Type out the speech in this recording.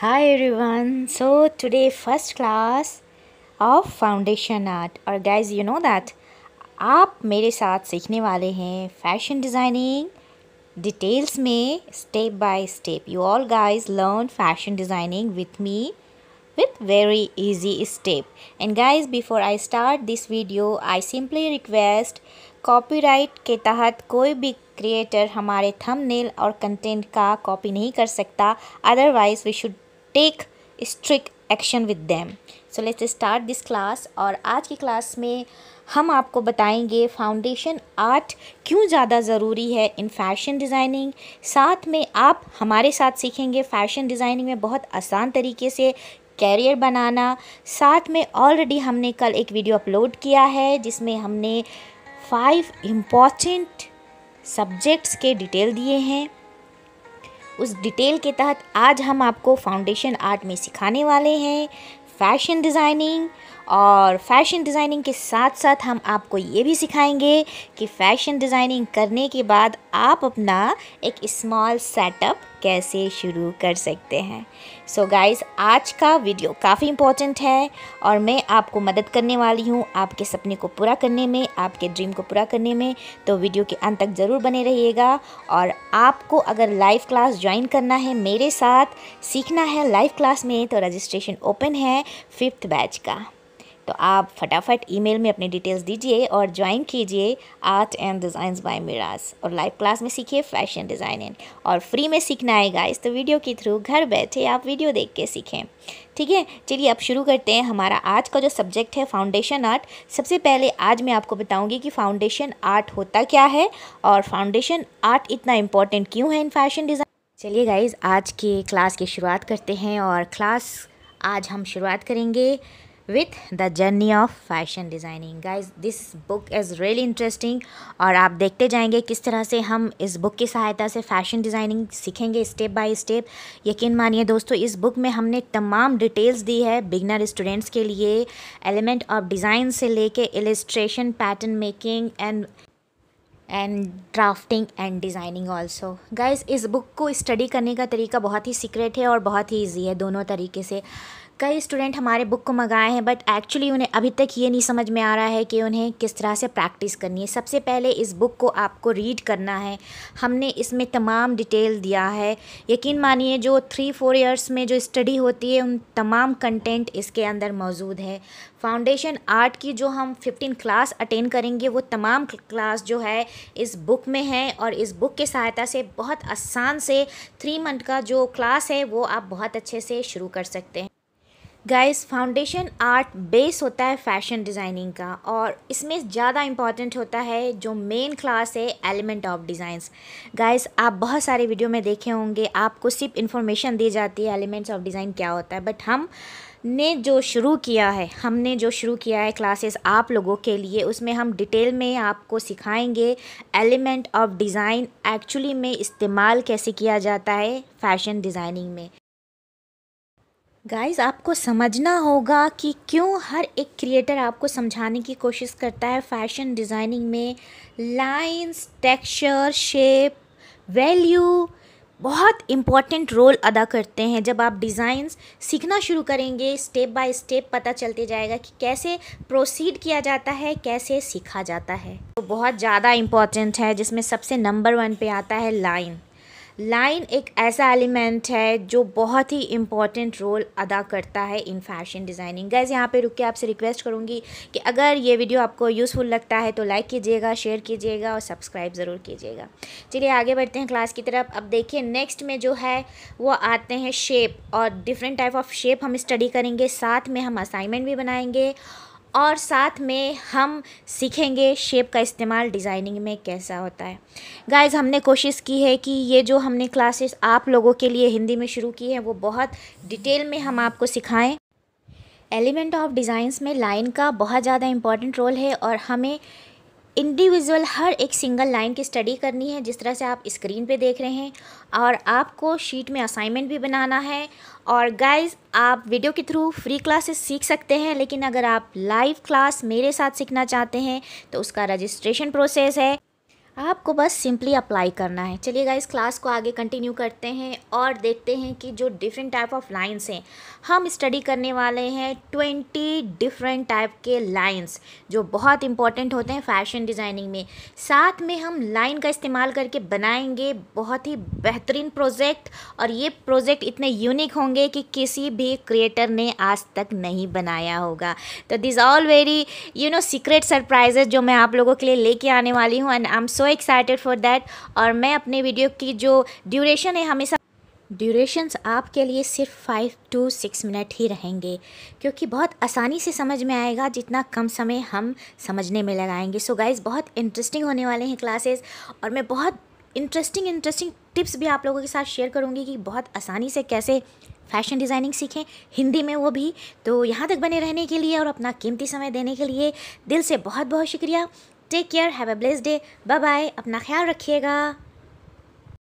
hi everyone so today first class of foundation art और guys you know that आप मेरे साथ सीखने वाले हैं फैशन डिज़ाइनिंग डिटेल्स में step by step you all guys learn fashion designing with me with very easy step and guys before I start this video I simply request copyright के तहत कोई भी क्रिएटर हमारे थंबनेल और content का copy नहीं कर सकता otherwise we should take strict action with them so let's start this class और आज की क्लास में हम आपको बताएंगे फाउंडेशन आर्ट क्यों ज़्यादा ज़रूरी है इन फैशन डिज़ाइनिंग साथ में आप हमारे साथ सीखेंगे फैशन डिज़ाइनिंग में बहुत आसान तरीके से कैरियर बनाना साथ में ऑलरेडी हमने कल एक वीडियो अपलोड किया है जिसमें हमने फाइव इम्पॉर्टेंट सब्जेक्ट्स के डिटेल दिए हैं उस डिटेल के तहत आज हम आपको फाउंडेशन आर्ट में सिखाने वाले हैं फैशन डिज़ाइनिंग और फैशन डिज़ाइनिंग के साथ साथ हम आपको ये भी सिखाएंगे कि फ़ैशन डिज़ाइनिंग करने के बाद आप अपना एक स्मॉल सेटअप कैसे शुरू कर सकते हैं सो so गाइस आज का वीडियो काफ़ी इम्पोर्टेंट है और मैं आपको मदद करने वाली हूँ आपके सपने को पूरा करने में आपके ड्रीम को पूरा करने में तो वीडियो के अंत तक ज़रूर बने रहिएगा और आपको अगर लाइव क्लास ज्वाइन करना है मेरे साथ सीखना है लाइव क्लास में तो रजिस्ट्रेशन ओपन है फिफ्थ बैच का तो आप फटाफट ईमेल में अपनी डिटेल्स दीजिए और ज्वाइन कीजिए art and designs by Miraj और लाइव क्लास में सीखिए फैशन डिज़ाइनिंग और फ्री में सीखना है गाइस तो वीडियो के थ्रू घर बैठे आप वीडियो देख के सीखें ठीक है चलिए अब शुरू करते हैं हमारा आज का जो सब्जेक्ट है फाउंडेशन आर्ट सबसे पहले आज मैं आपको बताऊंगी कि फाउंडेशन आर्ट होता क्या है और फाउंडेशन आर्ट इतना इम्पॉर्टेंट क्यों है इन फैशन डिज़ाइन चलिए गाइज आज के क्लास की शुरुआत करते हैं और क्लास आज हम शुरुआत करेंगे with the journey of fashion designing guys this book is really interesting और आप देखते जाएंगे किस तरह से हम इस बुक की सहायता से फैशन डिज़ाइनिंग सीखेंगे स्टेप बाय स्टेप यकीन मानिए दोस्तों इस बुक में हमने तमाम डिटेल्स दी है बिगनर स्टूडेंट्स के लिए एलिमेंट ऑफ डिज़ाइन से लेके illustration pattern making and and drafting and designing also guys इस बुक को स्टडी करने का तरीका बहुत ही सीक्रेट है और बहुत ही ईजी है दोनों तरीके से कई स्टूडेंट हमारे बुक को मंगाए हैं बट एक्चुअली उन्हें अभी तक ये नहीं समझ में आ रहा है कि उन्हें किस तरह से प्रैक्टिस करनी है सबसे पहले इस बुक को आपको रीड करना है हमने इसमें तमाम डिटेल दिया है यकीन मानिए जो थ्री फोर इयर्स में जो स्टडी होती है उन तमाम कंटेंट इसके अंदर मौजूद है फाउंडेशन आर्ट की जो हम फिफ्टीन क्लास अटेंड करेंगे वो तमाम क्लास जो है इस बुक में है और इस बुक की सहायता से बहुत आसान से थ्री मंथ का जो क्लास है वो आप बहुत अच्छे से शुरू कर सकते हैं गाइस फाउंडेशन आर्ट बेस होता है फैशन डिज़ाइनिंग का और इसमें ज़्यादा इम्पॉर्टेंट होता है जो मेन क्लास है एलिमेंट ऑफ डिज़ाइंस गाइस आप बहुत सारे वीडियो में देखे होंगे आपको सिर्फ इन्फॉर्मेशन दी जाती है एलिमेंट्स ऑफ डिज़ाइन क्या होता है बट हम ने जो शुरू किया है हमने जो शुरू किया है क्लासेस आप लोगों के लिए उसमें हम डिटेल में आपको सिखाएंगे एलिमेंट ऑफ डिज़ाइन एक्चुअली में इस्तेमाल कैसे किया जाता है फैशन डिज़ाइनिंग में गाइस आपको समझना होगा कि क्यों हर एक क्रिएटर आपको समझाने की कोशिश करता है फैशन डिज़ाइनिंग में लाइंस टेक्सचर शेप वैल्यू बहुत इम्पॉर्टेंट रोल अदा करते हैं जब आप डिज़ाइंस सीखना शुरू करेंगे स्टेप बाय स्टेप पता चलते जाएगा कि कैसे प्रोसीड किया जाता है कैसे सीखा जाता है तो बहुत ज़्यादा इम्पॉर्टेंट है जिसमें सबसे नंबर वन पे आता है लाइन लाइन एक ऐसा एलिमेंट है जो बहुत ही इम्पॉर्टेंट रोल अदा करता है इन फैशन डिज़ाइनिंग गैज़ यहाँ पे रुक के आपसे रिक्वेस्ट करूँगी कि अगर ये वीडियो आपको यूज़फुल लगता है तो लाइक कीजिएगा शेयर कीजिएगा और सब्सक्राइब ज़रूर कीजिएगा चलिए आगे बढ़ते हैं क्लास की तरफ अब देखिए नेक्स्ट में जो है वो आते हैं शेप और डिफरेंट टाइप ऑफ शेप हम स्टडी करेंगे साथ में हम असाइनमेंट भी बनाएंगे और साथ में हम सीखेंगे शेप का इस्तेमाल डिज़ाइनिंग में कैसा होता है गाइस हमने कोशिश की है कि ये जो हमने क्लासेस आप लोगों के लिए हिंदी में शुरू की हैं वो बहुत डिटेल में हम आपको सिखाएं एलिमेंट ऑफ डिज़ाइंस में लाइन का बहुत ज़्यादा इम्पॉर्टेंट रोल है और हमें इंडिविजुअल हर एक सिंगल लाइन की स्टडी करनी है जिस तरह से आप स्क्रीन पे देख रहे हैं और आपको शीट में असाइनमेंट भी बनाना है और गाइस आप वीडियो के थ्रू फ्री क्लासेस सीख सकते हैं लेकिन अगर आप लाइव क्लास मेरे साथ सीखना चाहते हैं तो उसका रजिस्ट्रेशन प्रोसेस है आपको बस सिंपली अप्लाई करना है चलिएगा इस क्लास को आगे कंटिन्यू करते हैं और देखते हैं कि जो डिफरेंट टाइप ऑफ लाइंस हैं हम स्टडी करने वाले हैं ट्वेंटी डिफरेंट टाइप के लाइंस जो बहुत इंपॉर्टेंट होते हैं फैशन डिज़ाइनिंग में साथ में हम लाइन का इस्तेमाल करके बनाएंगे बहुत ही बेहतरीन प्रोजेक्ट और ये प्रोजेक्ट इतने यूनिक होंगे कि किसी भी क्रिएटर ने आज तक नहीं बनाया होगा तो this all very you know secret surprises जो मैं आप लोगों के लिए लेके आने वाली हूँ and I am so so excited for that और मैं अपने वीडियो की जो ड्यूरेशन है हमेशा ड्यूरेशंस आपके लिए सिर्फ फाइव टू सिक्स मिनट ही रहेंगे क्योंकि बहुत आसानी से समझ में आएगा जितना कम समय हम समझने में लगाएंगे सो so गाइज़ बहुत इंटरेस्टिंग होने वाले हैं क्लासेस और मैं बहुत इंटरेस्टिंग इंटरेस्टिंग टिप्स भी आप लोगों के साथ शेयर करूंगी कि बहुत आसानी से कैसे फैशन डिज़ाइनिंग सीखें हिंदी में वो भी तो यहाँ तक बने रहने के लिए और अपना कीमती समय देने के लिए दिल से बहुत बहुत शुक्रिया take care have a bless day bye bye अपना ख्याल रखिएगा